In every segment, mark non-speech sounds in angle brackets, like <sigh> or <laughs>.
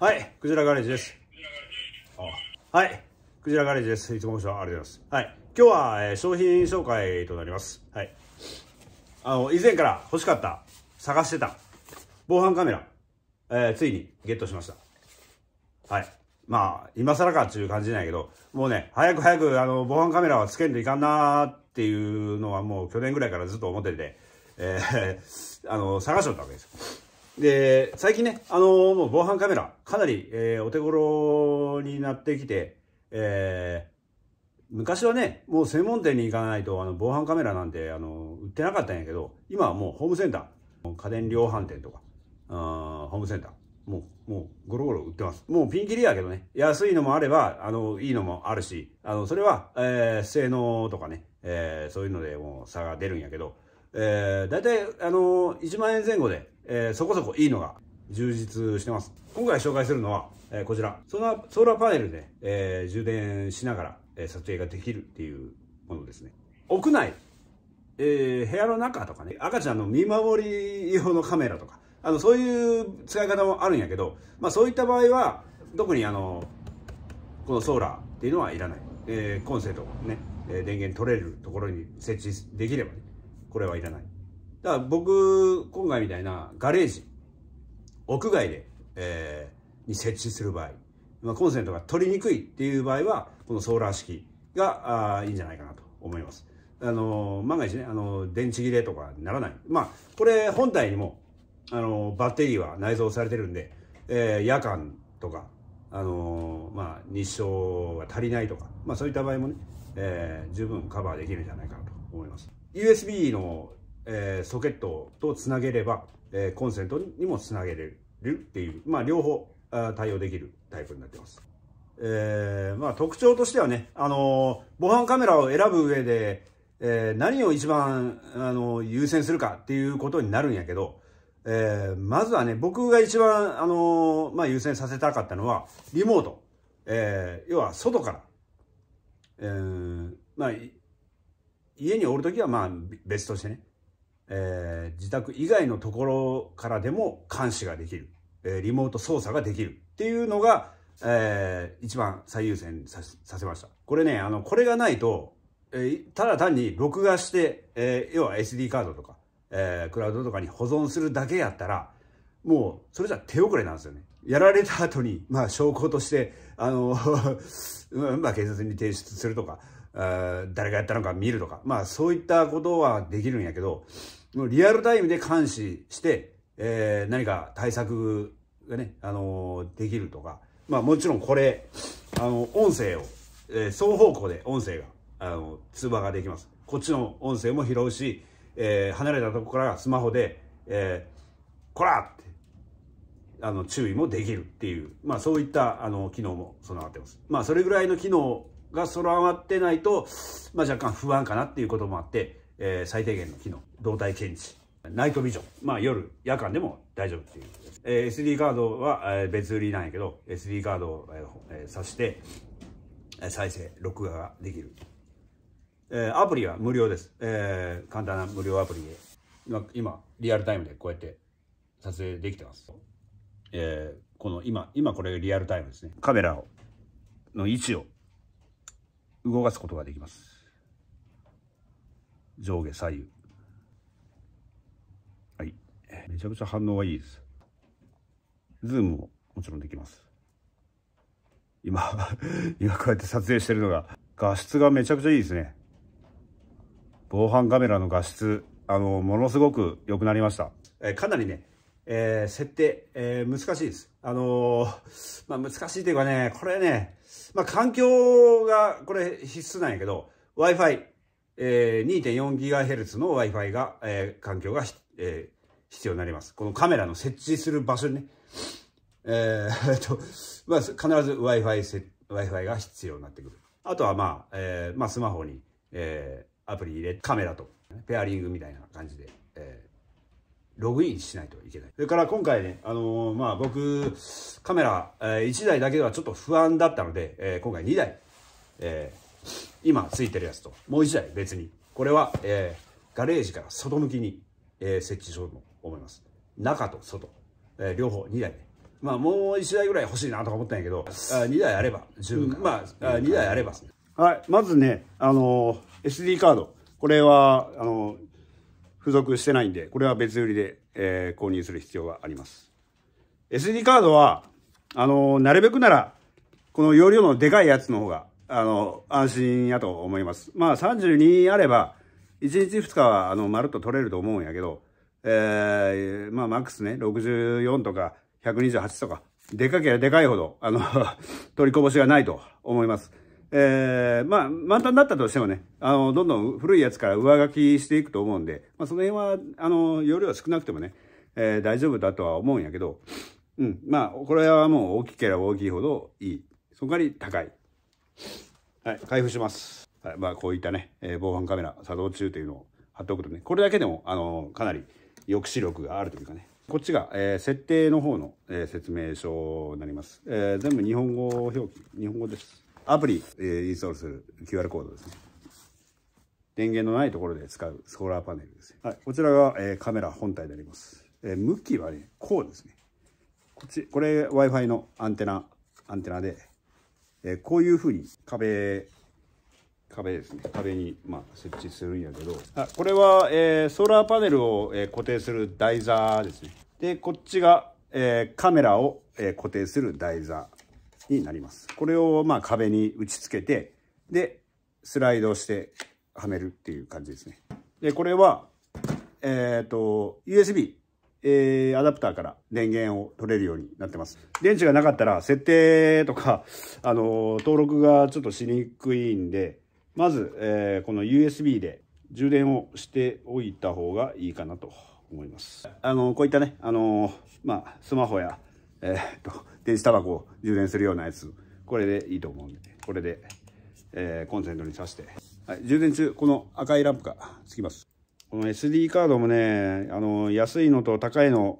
はい、クジラガレージです。はい、クジラガレージです。いつもご視聴ありがとうございます。はい、今日は、えー、商品紹介となります。はい。あの、以前から欲しかった、探してた、防犯カメラ、えー、ついにゲットしました。はい。まあ、今更かっていう感じなんやけど、もうね、早く早く、あの、防犯カメラはつけんといかんなーっていうのはもう去年ぐらいからずっと思ってて、えー、あの、探しとったわけです。で、最近ね、あのー、もう防犯カメラ、かなり、えー、お手頃になってきて、えー、昔はね、もう専門店に行かないと、あの、防犯カメラなんて、あの、売ってなかったんやけど、今はもうホームセンター、家電量販店とか、あーホームセンター、もう、もう、ゴロゴロ売ってます。もうピンキリやけどね、安いのもあれば、あの、いいのもあるし、あの、それは、えー、性能とかね、えー、そういうのでもう差が出るんやけど、えー、だいたい、あのー、1万円前後で、えー、そこそこいいのが充実してます。今回紹介するのは、えー、こちら。ソーラー、ソーラーパネルで、えー、充電しながら、えー、撮影ができるっていうものですね。屋内、えー、部屋の中とかね、赤ちゃんの見守り用のカメラとか、あの、そういう使い方もあるんやけど、まあそういった場合は、特にあの、このソーラーっていうのはいらない。えー、コンセントね、え電源取れるところに設置できればね、これはいらない。だから僕、今回みたいなガレージ、屋外で、えー、に設置する場合、まあ、コンセントが取りにくいっていう場合は、このソーラー式があいいんじゃないかなと思います。あのー、万が一ね、あのー、電池切れとかならない。まあ、これ本体にも、あのー、バッテリーは内蔵されてるんで、えー、夜間とか、あのまあ、日照が足りないとか、まあ、そういった場合もね、えー、十分カバーできるんじゃないかなと思います。USB のえー、ソケットとつなげれば、えー、コンセントにもつなげれるっていう、まあ、両方あ対応できるタイプになってます。えー、まあ、特徴としてはね、あの防犯カメラを選ぶ上で、え何を一番、あの優先するかっていうことになるんやけど、えまずはね、僕が一番、あのまあ、優先させたかったのは、リモート。え要は、外から。えまあ、家におるときは、まあ、別としてね。えー、自宅以外のところからでも監視ができる、えー、リモート操作ができるっていうのが、えー、一番最優先させました。これね、あの、これがないと、えー、ただ単に録画して、えー、要は SD カードとか、えー、クラウドとかに保存するだけやったら、もう、それじゃ手遅れなんですよね。やられた後に、まあ、証拠として、あの <laughs> まあ、警察に提出するとか、誰がやったのか見るとか、まあ、そういったことはできるんやけど、リアルタイムで監視して、えー、何か対策がね、あのー、できるとか、まあもちろんこれ、あの、音声を、えー、双方向で音声が、あの、通話ができます。こっちの音声も拾うし、えー、離れたところからスマホで、えー、こらって、あの、注意もできるっていう、まあそういった、あの、機能も備わってます。まあそれぐらいの機能が備わってないと、まあ若干不安かなっていうこともあって、えー、最低限の機能、動体検知、ナイトビジョン、まあ夜、夜間でも大丈夫っていうことです。えー、SD カードは、えー、別売りなんやけど、SD カードを、えー、挿して、再生、録画ができる。えー、アプリは無料です。えー、簡単な無料アプリで、今、今リアルタイムでこうやって撮影できてます。えー、この今、今これリアルタイムですね。カメラを、の位置を動かすことができます。上下左右はいめちゃくちゃ反応はいいですズームももちろんできます今 <laughs> 今こうやって撮影してるのが画質がめちゃくちゃいいですね防犯カメラの画質あのものすごく良くなりましたえかなりね、えー、設定、えー、難しいですあのー、まあ難しいというかねこれねまあ環境がこれ必須なんやけど w i f i えー、2.4GHz の Wi-Fi が、えー、環境が、えー、必要になります。このカメラの設置する場所にね、えー、<laughs> と、まあ、必ず Wi-Fi, Wi-Fi が必要になってくる。あとはまあ、えー、まあ、スマホに、えー、アプリ入れ、カメラと、ペアリングみたいな感じで、えー、ログインしないといけない。それから今回ね、あのー、まあ、僕、カメラ、えー、1台だけではちょっと不安だったので、えー、今回2台、えー、今ついてるやつと、もう1台別に。これは、えー、ガレージから外向きに、えー、設置しようと思います。中と外、えー、両方2台でまあ、もう1台ぐらい欲しいなとか思ったんやけど、あ2台あれば十分、うん、まあ、2台あれば。はい、まずね、あのー、SD カード。これは、あのー、付属してないんで、これは別売りで、えー、購入する必要があります。SD カードは、あのー、なるべくなら、この容量のでかいやつの方があの、安心やと思います。まあ、32あれば、1日2日は、あの、まるっと取れると思うんやけど、えー、まあ、マックスね、64とか、128とか、でかけりゃでかいほど、あの <laughs> 取りこぼしがないと思います。えー、まあ、満タンだったとしてもね、あの、どんどん古いやつから上書きしていくと思うんで、まあ、その辺は、あの、容量少なくてもね、えー、大丈夫だとは思うんやけど、うん、まあ、これはもう大きければ大きいほどいい。そこに高い。はい、開封します。はい、まあ、こういったね、えー、防犯カメラ作動中というのを貼っておくとね、これだけでも、あのー、かなり抑止力があるというかね、こっちが、えー、設定の方の、えー、説明書になります、えー。全部日本語表記、日本語です。アプリ、えー、インストールする QR コードですね。電源のないところで使うソーラーパネルです、ね。はい、こちらが、えー、カメラ本体になります。えー、向きはね、こうですね。こっち、これ Wi-Fi のアンテナ、アンテナで、えー、こういうふうに壁、壁ですね。壁に、まあ、設置するんやけど。あ、これは、えー、ソーラーパネルを、えー、固定する台座ですね。で、こっちが、えー、カメラを、えー、固定する台座になります。これを、まあ、壁に打ち付けて、で、スライドしてはめるっていう感じですね。で、これは、えっ、ー、と、USB えー、アダプターから電源を取れるようになってます。電池がなかったら設定とか、あのー、登録がちょっとしにくいんで、まず、えー、この USB で充電をしておいた方がいいかなと思います。あのー、こういったね、あのまあ、スマホや、えっと、電子タバコを充電するようなやつ、これでいいと思うんで、これで、えコンセントに挿して、はい、充電中、この赤いランプがつきます。この SD カードもね、あの、安いのと高いの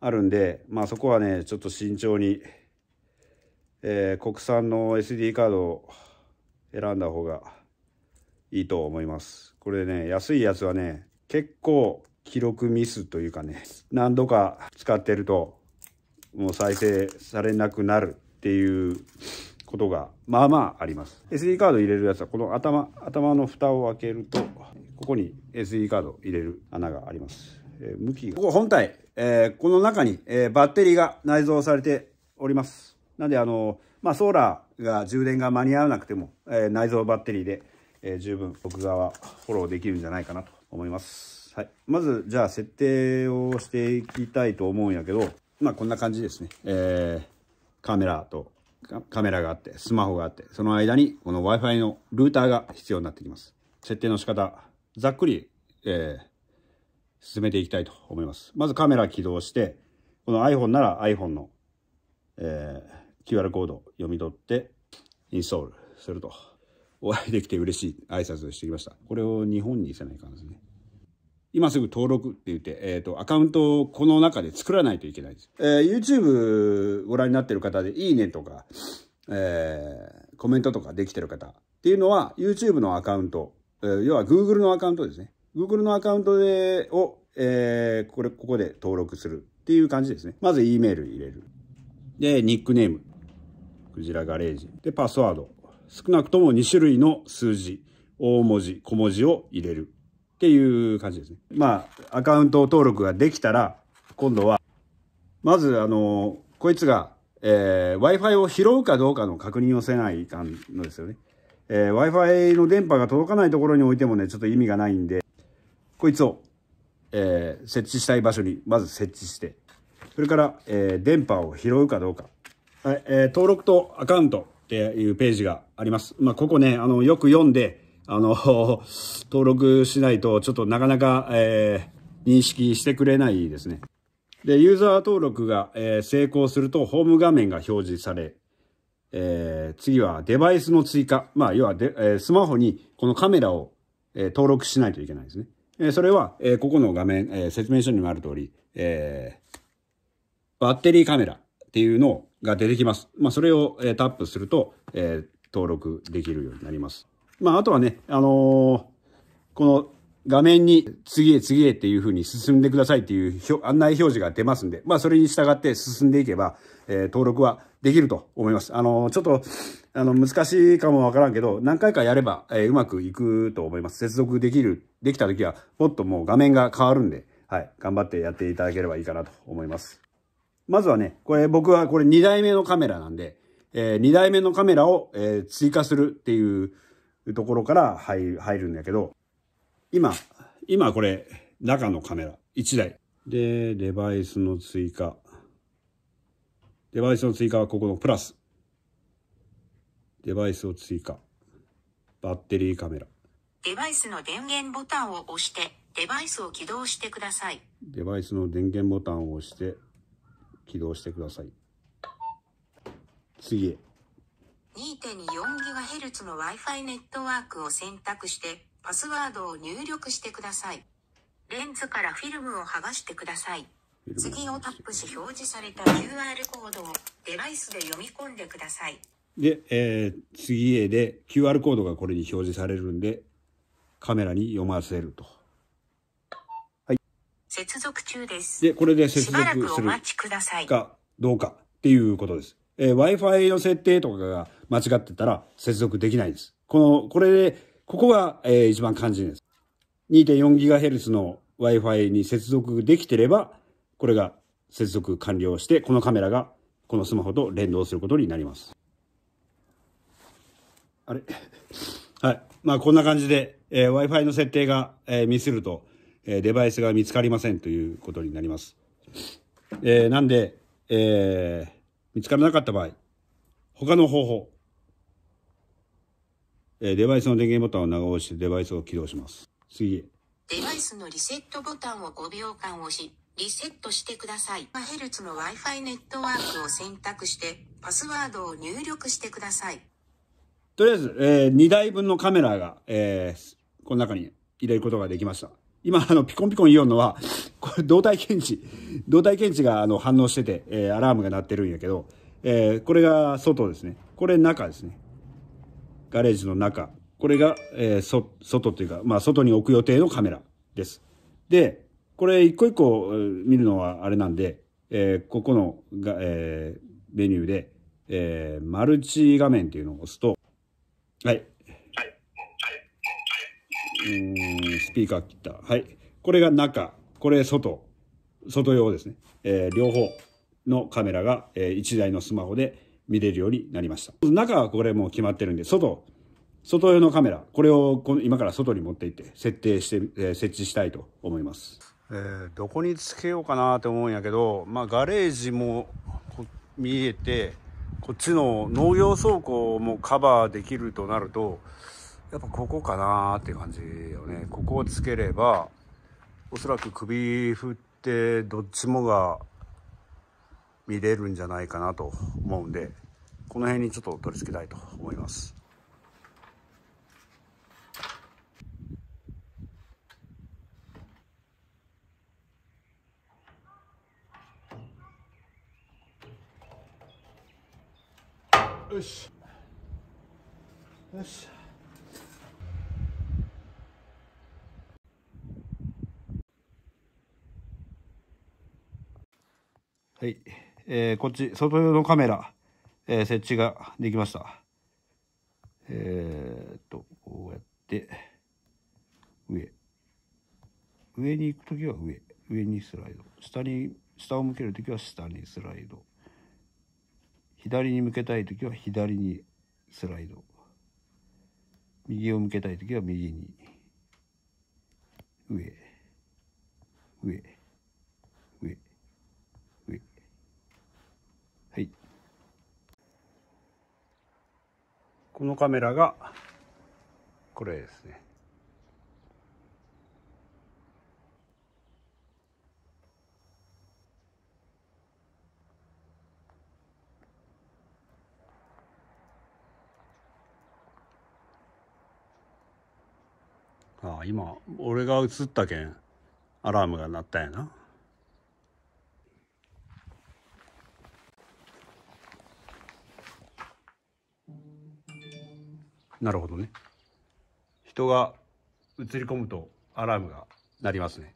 あるんで、まあそこはね、ちょっと慎重に、えー、国産の SD カードを選んだ方がいいと思います。これね、安いやつはね、結構記録ミスというかね、何度か使ってると、もう再生されなくなるっていうことがまあまああります SD カード入れるやつはこの頭頭の蓋を開けるとここに SD カード入れる穴があります、えー、向きがここ本体、えー、この中に、えー、バッテリーが内蔵されておりますなんであのまあソーラーが充電が間に合わなくても、え内蔵バッテリーで、え十分僕側フォローできるんじゃないかなと思いますはいまずじゃあ設定をしていきたいと思うんやけどまあこんな感じですねえー、カメラとカメラがあって、スマホがあって、その間にこの Wi-Fi のルーターが必要になってきます。設定の仕方、ざっくり、えー、進めていきたいと思います。まずカメラ起動して、この iPhone なら iPhone の、えー、QR コード読み取って、インストールすると。お会いできて嬉しい挨拶をしてきました。これを日本にせないかんですね。今すぐ登録って言って、えっ、ー、と、アカウントをこの中で作らないといけないです。えー、YouTube ご覧になってる方で、いいねとか、えー、コメントとかできてる方っていうのは、YouTube のアカウント、えー、要は Google のアカウントですね。Google のアカウントで、を、えー、これ、ここで登録するっていう感じですね。まず E メール入れる。で、ニックネーム。クジラガレージ。で、パスワード。少なくとも2種類の数字、大文字、小文字を入れる。っていう感じですね。まあ、アカウント登録ができたら、今度は、まず、あの、こいつが、えー、Wi-Fi を拾うかどうかの確認をせないかんのですよね。えー、Wi-Fi の電波が届かないところに置いてもね、ちょっと意味がないんで、こいつを、えー、設置したい場所にまず設置して、それから、えー、電波を拾うかどうか。はい、えー、登録とアカウントっていうページがあります。まあ、ここね、あの、よく読んで、あの、<laughs> 登録しないと、ちょっとなかなか、えー、認識してくれないですね。で、ユーザー登録が、えー、成功すると、ホーム画面が表示され、えー、次はデバイスの追加。まあ、要はで、えー、スマホにこのカメラを、えー、登録しないといけないですね。えー、それは、えー、ここの画面、えー、説明書にもある通り、えー、バッテリーカメラっていうのが出てきます。まあ、それを、えー、タップすると、えー、登録できるようになります。まあ、あとはね、あのー、この画面に次へ次へっていう風に進んでくださいっていう案内表示が出ますんで、まあ、それに従って進んでいけば、えー、登録はできると思います。あのー、ちょっと、あの、難しいかもわからんけど、何回かやれば、えうまくいくと思います。接続できる、できた時は、もっともう画面が変わるんで、はい、頑張ってやっていただければいいかなと思います。まずはね、これ僕はこれ2台目のカメラなんで、えー、2台目のカメラを、え追加するっていう、ところから入るんだけど、今、今これ、中のカメラ、1台。で、デバイスの追加。デバイスの追加はここのプラス。デバイスを追加。バッテリーカメラ。デバイスの電源ボタンを押して、デバイスを起動してください。デバイスの電源ボタンを押して、起動してください。次へ。2.4GHz の Wi-Fi ネットワークを選択して、パスワードを入力してください。レンズからフィルムを剥がしてください。次をタップし表示された QR コードをデバイスで読み込んでください。で、えー、次へで QR コードがこれに表示されるんで、カメラに読ませると。はい。接続中です。で、これで接続するかどうかっていうことです。えー、Wi-Fi の設定とかが間違ってたら接続できないです。この、これで、ここが、えー、一番肝心です。2.4GHz の Wi-Fi に接続できてれば、これが接続完了して、このカメラがこのスマホと連動することになります。あれ <laughs> はい。まあ、こんな感じで、えー、Wi-Fi の設定が、えー、ミスると、えー、デバイスが見つかりませんということになります。えー、なんで、えー、見つからなかった場合、他の方法、えー、デバイスの電源ボタンを長押しデバイスを起動します。次へ。デバイスのリセットボタンを5秒間押し、リセットしてください。ヘルツの Wi-Fi ネットワークを選択して、パスワードを入力してください。とりあえず、えー、2台分のカメラが、えー、この中に入れることができました。今、あの、ピコンピコン言おうのは、<laughs> これ、動体検知、動体検知があの反応してて、えー、アラームが鳴ってるんやけど、えー、これが外ですね。これ中ですね。ガレージの中。これが、えー、そ、外というか、まあ、外に置く予定のカメラです。で、これ一個一個見るのはあれなんで、えー、ここのが、えー、メニューで、えー、マルチ画面っていうのを押すと、はい。うん、スピーカー切った。はい。これが中、これ外、外用ですね。えー、両方のカメラが、えー、1台のスマホで、見れるようになりました。中はこれもう決まってるんで、外、外用のカメラ、これを今から外に持っていって設定して、えー、設置したいと思います。えー、どこにつけようかなと思うんやけど、まあガレージも見えて、こっちの農業倉庫もカバーできるとなると、やっぱここかなって感じよね。ここをつければ、おそらく首振ってどっちもが見れるんじゃないかなと思うんでこの辺にちょっと取り付けたいと思います。よしよしはいえー、こっち、外用のカメラ、えー、設置ができました。えー、っと、こうやって、上。上に行く時は上。上にスライド。下に、下を向ける時は下にスライド。左に向けたい時は左にスライド。右を向けたい時は右に。上。上。このカメラがこれですねああ今俺が映ったけんアラームが鳴ったやななるほどね人が映り込むとアラームが鳴りますね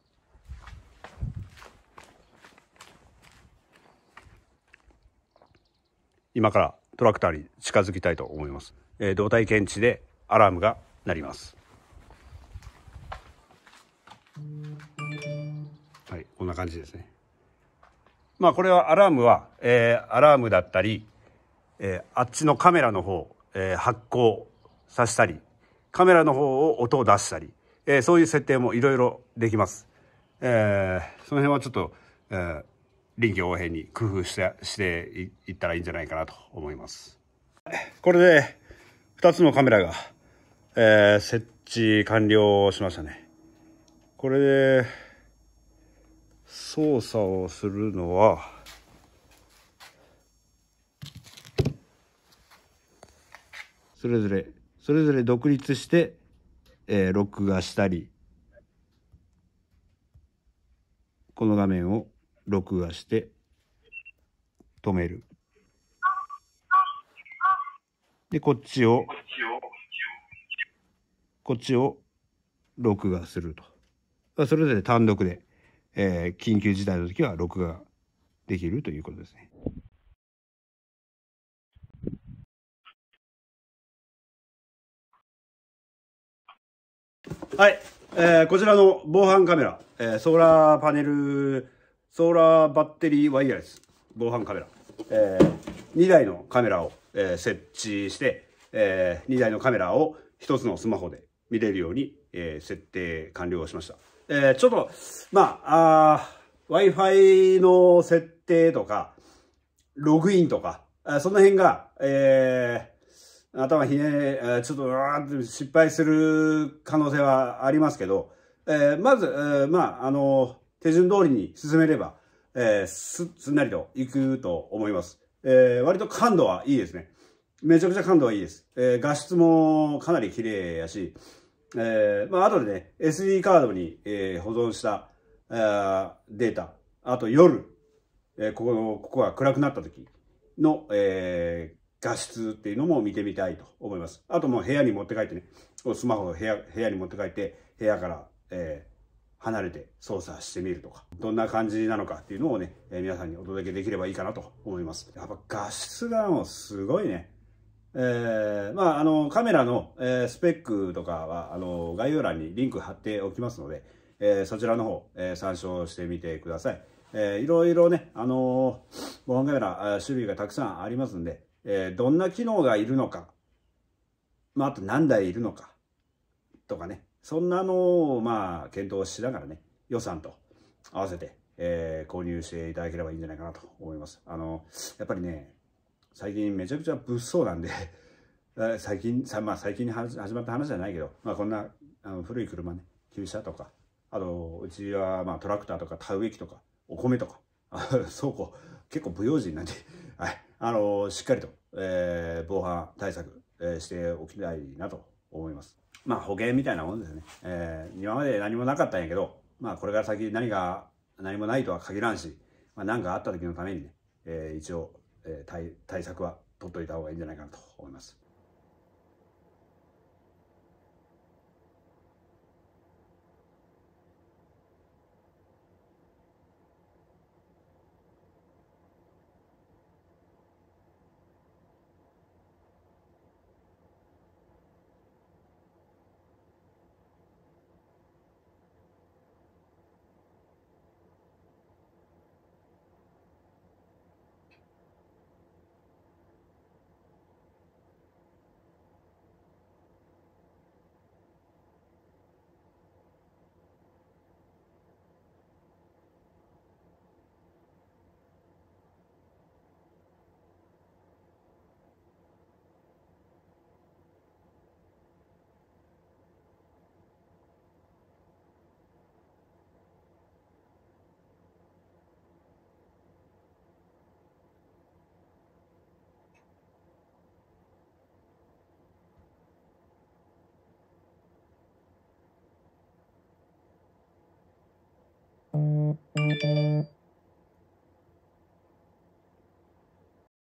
今からトラクターに近づきたいと思います、えー、胴体検知でアラームが鳴りますはいこんな感じですねまあこれはアラームは、えー、アラームだったり、えー、あっちのカメラの方、えー、発光さしたり、カメラの方を音を出したり、えー、そういう設定もいろいろできます。えー、その辺はちょっと、えー、臨機応変に工夫してしていったらいいんじゃないかなと思います。これで2つのカメラが、えー、設置完了しましたね。これで操作をするのは、それぞれそれぞれ独立して、えー、録画したり、この画面を録画して止める。で、こっちを、こっちを録画すると。それぞれ単独で、えー、緊急事態の時は録画できるということですね。はい、えー、こちらの防犯カメラ、えー、ソーラーパネル、ソーラーバッテリーワイヤレス防犯カメラ、えー、2台のカメラを、えー、設置して、えー、2台のカメラを1つのスマホで見れるように、えー、設定完了しました。えー、ちょっと、まあ、あ Wi-Fi の設定とか、ログインとか、その辺が、えー、頭ひね、ちょっとわーって失敗する可能性はありますけど、えー、まず、えー、まあ、あの、手順通りに進めれば、えー、す、すんなりといくと思います。えー、割と感度はいいですね。めちゃくちゃ感度はいいです。えー、画質もかなり綺麗やし、えー、まあ、後でね、SD カードに、えー、保存した、えー、データ、あと夜、えー、ここの、ここが暗くなった時の、えー、画質っていうのも見てみたいと思います。あともう部屋に持って帰ってね、スマホを部屋部屋に持って帰って、部屋から、えー、離れて操作してみるとか、どんな感じなのかっていうのをね、えー、皆さんにお届けできればいいかなと思います。やっぱ画質がもうすごいね。えー、まあ、あの、カメラの、えー、スペックとかは、あの、概要欄にリンク貼っておきますので、えー、そちらの方、えー、参照してみてください。えー、いろいろね、あのー、防犯カメラ、種類がたくさんありますんで、えー、どんな機能がいるのか、まあ、あと何台いるのか、とかね、そんなのを、まあ、検討しながらね、予算と合わせて、えー、購入していただければいいんじゃないかなと思います。あの、やっぱりね、最近めちゃくちゃ物騒なんで <laughs> 最近、まあ、最近に始まった話じゃないけど、まあ、こんなあの古い車ね、旧車とか、あと、うちは、まあ、トラクターとか、田植え機とか、お米とか、<laughs> 倉庫、結構不用心なんであのしっかりと、えー、防犯対策、えー、しておきたいなと思います。まあ保険みたいなもんですよね。えー、今まで何もなかったんやけど、まあこれから先何が、何もないとは限らんし、まあ何かあった時のためにね、えー、一応、えー対、対策は取っといた方がいいんじゃないかなと思います。うん。